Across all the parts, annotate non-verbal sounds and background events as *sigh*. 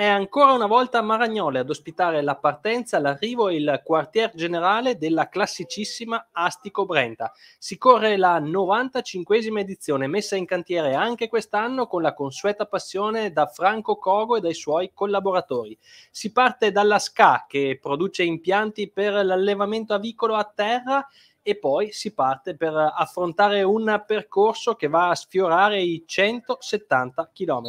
È ancora una volta Maragnole ad ospitare la partenza, l'arrivo e il quartier generale della classicissima Astico Brenta. Si corre la 95esima edizione, messa in cantiere anche quest'anno con la consueta passione da Franco Cogo e dai suoi collaboratori. Si parte dalla SCA che produce impianti per l'allevamento avicolo a terra e poi si parte per affrontare un percorso che va a sfiorare i 170 km.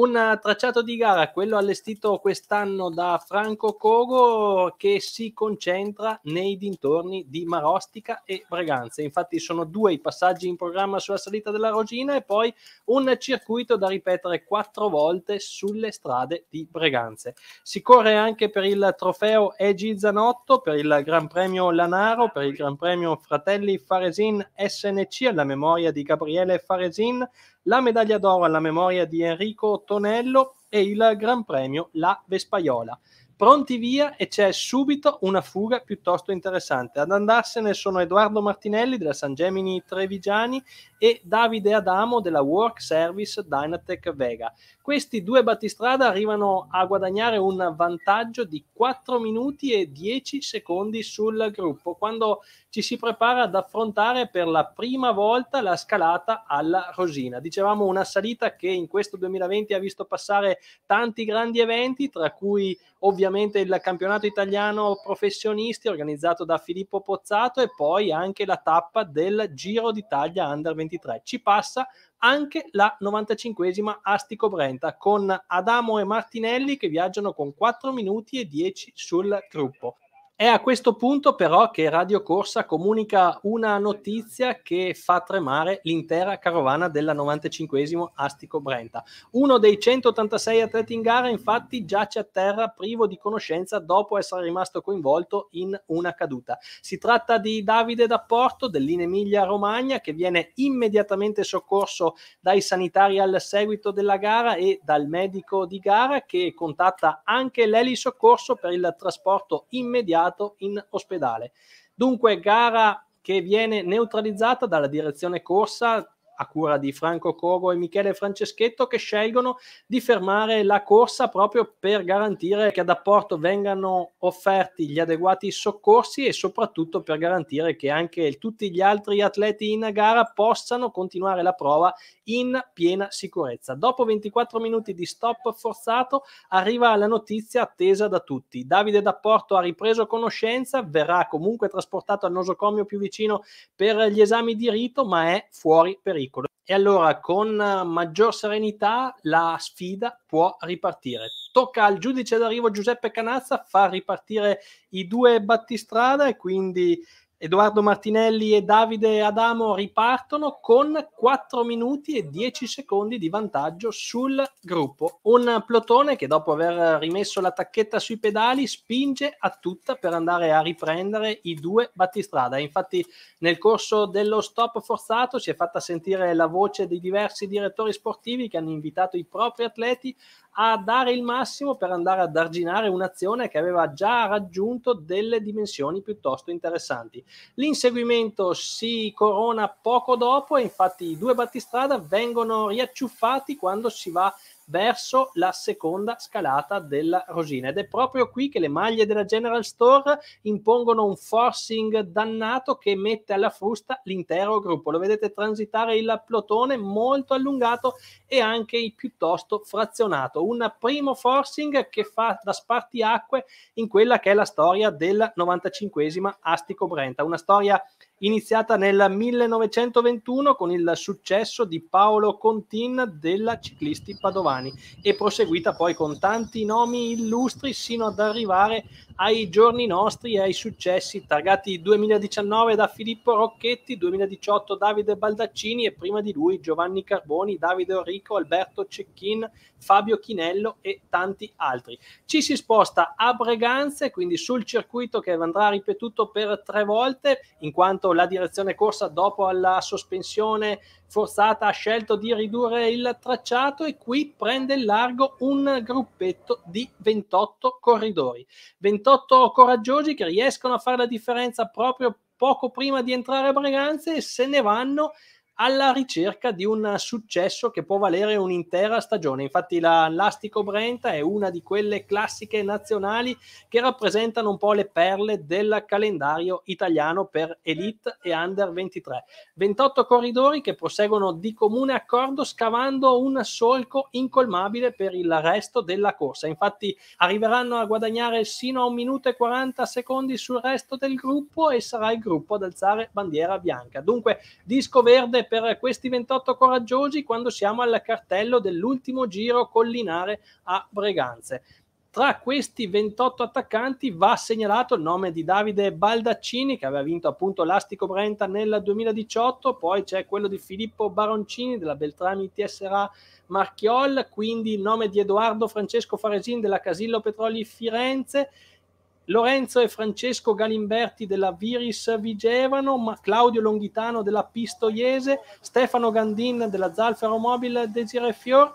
Un tracciato di gara, quello allestito quest'anno da Franco Cogo, che si concentra nei dintorni di Marostica e Breganza. Infatti sono due i passaggi in programma sulla salita della Rogina e poi un circuito da ripetere quattro volte sulle strade di Breganze. Si corre anche per il trofeo Egi Zanotto, per il Gran Premio Lanaro, per il Gran Premio Fratelli Faresin SNC alla memoria di Gabriele Faresin, la medaglia d'oro alla memoria di Enrico Tonello e il Gran Premio La Vespaiola. Pronti via e c'è subito una fuga piuttosto interessante. Ad andarsene sono Edoardo Martinelli della San Gemini Trevigiani e Davide Adamo della Work Service Dynatech Vega. Questi due battistrada arrivano a guadagnare un vantaggio di 4 minuti e 10 secondi sul gruppo quando ci si prepara ad affrontare per la prima volta la scalata alla Rosina. Dicevamo una salita che in questo 2020 ha visto passare tanti grandi eventi, tra cui ovviamente il campionato italiano professionisti organizzato da Filippo Pozzato e poi anche la tappa del Giro d'Italia Under 21 2023. Ci passa anche la 95esima Astico Brenta con Adamo e Martinelli che viaggiano con 4 minuti e 10 sul gruppo. È a questo punto però che Radio Corsa comunica una notizia che fa tremare l'intera carovana della 95esimo Astico Brenta. Uno dei 186 atleti in gara infatti giace a terra privo di conoscenza dopo essere rimasto coinvolto in una caduta. Si tratta di Davide D'Apporto dell'Inemilia Romagna che viene immediatamente soccorso dai sanitari al seguito della gara e dal medico di gara che contatta anche l'Eli Soccorso per il trasporto immediato portato in ospedale. Dunque gara che viene neutralizzata dalla direzione corsa a cura di Franco Cogo e Michele Franceschetto che scelgono di fermare la corsa proprio per garantire che ad apporto vengano offerti gli adeguati soccorsi e soprattutto per garantire che anche tutti gli altri atleti in gara possano continuare la prova in piena sicurezza. Dopo 24 minuti di stop forzato arriva la notizia attesa da tutti. Davide D'Apporto ha ripreso conoscenza, verrà comunque trasportato al nosocomio più vicino per gli esami di rito, ma è fuori pericolo pericolo e allora con maggior serenità la sfida può ripartire. Tocca al giudice d'arrivo Giuseppe Canazza far ripartire i due battistrada e quindi Edoardo Martinelli e Davide Adamo ripartono con 4 minuti e 10 secondi di vantaggio sul gruppo. Un plotone che dopo aver rimesso la tacchetta sui pedali spinge a tutta per andare a riprendere i due battistrada. Infatti nel corso dello stop forzato si è fatta sentire la voce di diversi direttori sportivi che hanno invitato i propri atleti a dare il massimo per andare ad arginare un'azione che aveva già raggiunto delle dimensioni piuttosto interessanti. L'inseguimento si corona poco dopo e infatti i due battistrada vengono riacciuffati quando si va verso la seconda scalata della Rosina. Ed è proprio qui che le maglie della General Store impongono un forcing dannato che mette alla frusta l'intero gruppo. Lo vedete transitare il plotone molto allungato e anche il piuttosto frazionato. Un primo forcing che fa da spartiacque in quella che è la storia del 95esima Astico Brenta, una storia iniziata nel 1921 con il successo di Paolo Contin della Ciclisti Padovani e proseguita poi con tanti nomi illustri sino ad arrivare ai giorni nostri e ai successi targati 2019 da Filippo Rocchetti, 2018 Davide Baldaccini e prima di lui Giovanni Carboni, Davide Orrico, Alberto Cecchin, Fabio Chinello e tanti altri. Ci si sposta a Breganze, quindi sul circuito che andrà ripetuto per tre volte in quanto cambiato la direzione corsa dopo la sospensione forzata, ha scelto di ridurre il tracciato e qui prende il largo un gruppetto di 28 corridori. 28 coraggiosi che riescono a fare la differenza proprio poco prima di entrare a Breganze e se ne vanno alla ricerca di un successo che può valere un'intera stagione. Infatti la Lastico Brenta è una di quelle classiche nazionali che rappresentano un po' le perle del calendario italiano per Elite e Under 23. 28 corridori che proseguono di comune accordo scavando un solco incolmabile per il resto della corsa. Infatti arriveranno a guadagnare sino a un minuto e 40 secondi sul resto del gruppo e sarà il gruppo ad alzare bandiera bianca. Dunque disco verde per questi 28 coraggiosi quando siamo al cartello dell'ultimo giro collinare a Breganze. Tra questi 28 attaccanti va segnalato il nome di Davide Baldaccini che aveva vinto appunto l'Astico Brenta nel 2018, poi c'è quello di Filippo Baroncini della Beltrami TSRA Marchiol, quindi il nome di Edoardo Francesco Faresin della Casillo Petroli Firenze, Lorenzo e Francesco Galimberti della Viris Vigevano, Claudio Longhitano della Pistoiese, Stefano Gandin della Zalfero Mobile Desire Fior,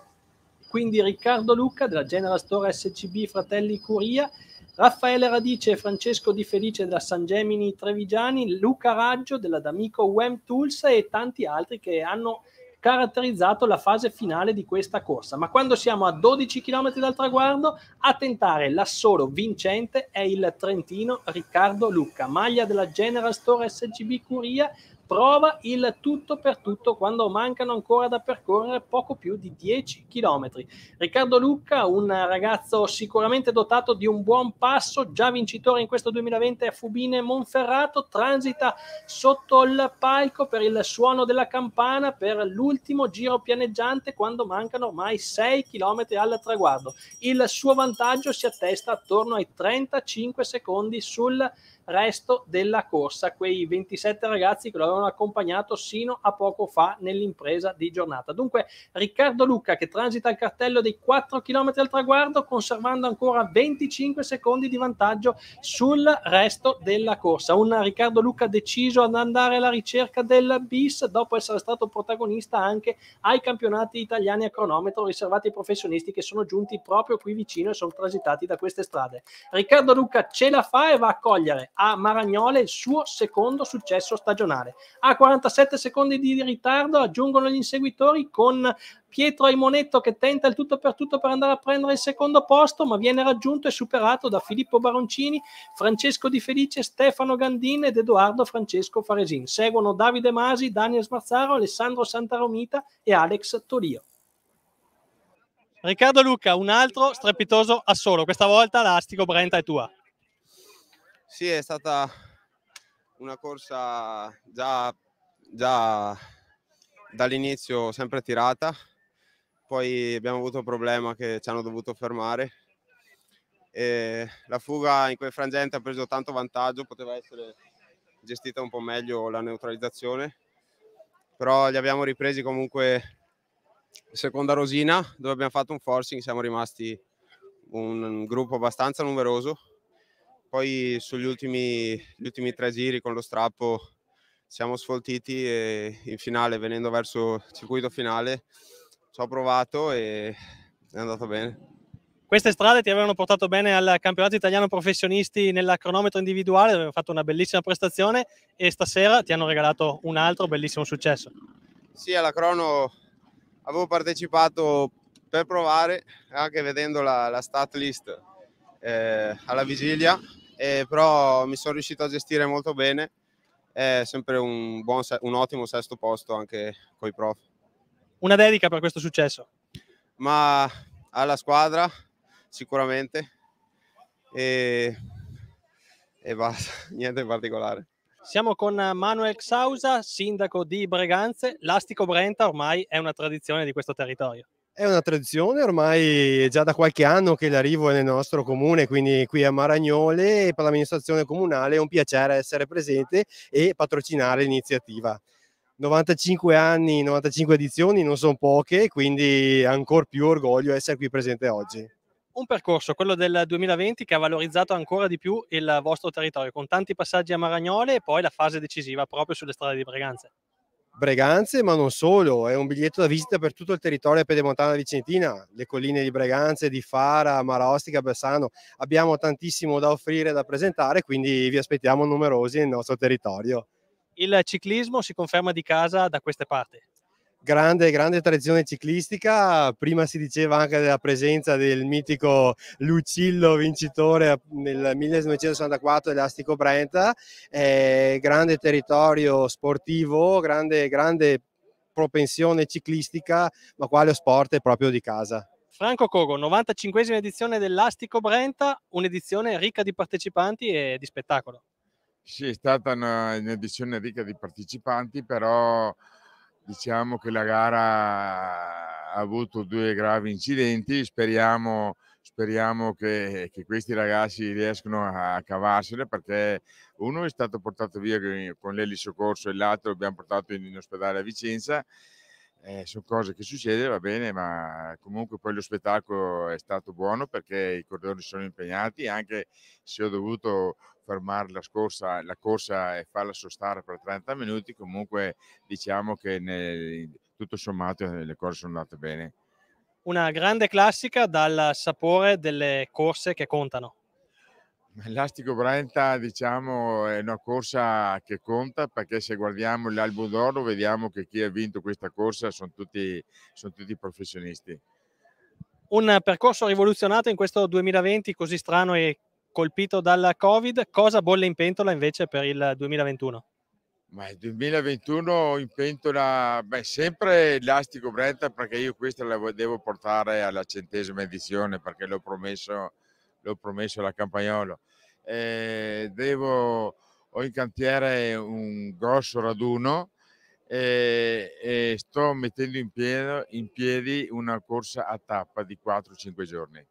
quindi Riccardo Lucca della General Store SCB Fratelli Curia, Raffaele Radice e Francesco Di Felice della San Gemini Trevigiani, Luca Raggio della D'Amico Web Tools e tanti altri che hanno caratterizzato la fase finale di questa corsa. Ma quando siamo a 12 km dal traguardo, a tentare l'assolo vincente è il trentino Riccardo Lucca, maglia della General Store SGB Curia prova il tutto per tutto quando mancano ancora da percorrere poco più di 10 km. Riccardo Lucca, un ragazzo sicuramente dotato di un buon passo, già vincitore in questo 2020 a Fubine Monferrato, transita sotto il palco per il suono della campana per l'ultimo giro pianeggiante quando mancano ormai 6 km al traguardo. Il suo vantaggio si attesta attorno ai 35 secondi sul resto della corsa, quei 27 ragazzi che lo avevano accompagnato sino a poco fa nell'impresa di giornata. Dunque Riccardo Lucca che transita il cartello dei 4 km al traguardo conservando ancora 25 secondi di vantaggio sul resto della corsa. Un Riccardo Lucca deciso ad andare alla ricerca del bis dopo essere stato protagonista anche ai campionati italiani a cronometro riservati ai professionisti che sono giunti proprio qui vicino e sono transitati da queste strade. Riccardo Lucca ce la fa e va a cogliere a Maragnole il suo secondo successo stagionale. A 47 secondi di ritardo aggiungono gli inseguitori con Pietro Aimonetto che tenta il tutto per tutto per andare a prendere il secondo posto, ma viene raggiunto e superato da Filippo Baroncini, Francesco Di Felice, Stefano Gandin ed Edoardo Francesco Faresin. Seguono Davide Masi, Daniel Smazzaro, Alessandro Santaromita e Alex Tolio. Riccardo Luca, un altro strepitoso assolo, questa volta l'Astico Brenta è tua. Sì, è stata una corsa già, già dall'inizio sempre tirata, poi abbiamo avuto un problema che ci hanno dovuto fermare. E la fuga in quel frangente ha preso tanto vantaggio, poteva essere gestita un po' meglio la neutralizzazione, però li abbiamo ripresi comunque seconda rosina dove abbiamo fatto un forcing, siamo rimasti un gruppo abbastanza numeroso poi sugli ultimi, gli ultimi tre giri con lo strappo siamo sfoltiti e in finale, venendo verso il circuito finale, ci ho provato e è andato bene. Queste strade ti avevano portato bene al campionato italiano professionisti nella cronometro individuale, avevi fatto una bellissima prestazione e stasera ti hanno regalato un altro bellissimo successo. Sì, alla crono avevo partecipato per provare, anche vedendo la, la stat list eh, alla vigilia, eh, però mi sono riuscito a gestire molto bene. È sempre un, buon, un ottimo sesto posto anche con i prof. Una dedica per questo successo? Ma alla squadra sicuramente e, e basta, *laughs* niente in particolare. Siamo con Manuel Xausa, sindaco di Breganze. L'astico Brenta ormai è una tradizione di questo territorio. È una tradizione ormai già da qualche anno che l'arrivo è nel nostro comune, quindi qui a Maragnole e per l'amministrazione comunale è un piacere essere presente e patrocinare l'iniziativa. 95 anni, 95 edizioni non sono poche, quindi ancora più orgoglio essere qui presente oggi. Un percorso, quello del 2020, che ha valorizzato ancora di più il vostro territorio, con tanti passaggi a Maragnole e poi la fase decisiva proprio sulle strade di Breganze. Breganze, ma non solo, è un biglietto da visita per tutto il territorio pedemontana vicentina, le colline di Breganze, di Fara, Marostica, Bessano. Abbiamo tantissimo da offrire e da presentare, quindi vi aspettiamo numerosi nel nostro territorio. Il ciclismo si conferma di casa da queste parti? Grande, grande tradizione ciclistica, prima si diceva anche della presenza del mitico Lucillo vincitore eh, nel 1964 dell'Astico Brenta, eh, grande territorio sportivo, grande, grande propensione ciclistica, ma quale sport è proprio di casa. Franco Cogo, 95 edizione dell'Astico Brenta, un'edizione ricca di partecipanti e di spettacolo. Sì, è stata un'edizione ricca di partecipanti, però diciamo che la gara ha avuto due gravi incidenti, speriamo, speriamo che, che, questi ragazzi riescano a cavarsene perché uno è stato portato via con l'elisocorso e l'altro l'abbiamo portato in, in ospedale a Vicenza. Eh, sono cose che succedono, va bene, ma comunque poi lo spettacolo è stato buono perché i corridori sono impegnati, anche se ho dovuto fermare la, scorsa, la corsa e farla sostare per 30 minuti, comunque diciamo che nel, tutto sommato eh, le cose sono andate bene. Una grande classica dal sapore delle corse che contano. L'Astico Brenta diciamo, è una corsa che conta perché se guardiamo l'albo d'oro vediamo che chi ha vinto questa corsa sono tutti, sono tutti professionisti. Un percorso rivoluzionato in questo 2020 così strano e colpito dal Covid, cosa bolle in pentola invece per il 2021? Ma il 2021 in pentola, beh, sempre elastico Brenta perché io questa la devo portare alla centesima edizione perché l'ho promesso, l'ho promesso alla Campagnolo. Eh, devo, ho in cantiere un grosso raduno e, eh, e sto mettendo in, pieno, in piedi una corsa a tappa di 4-5 giorni.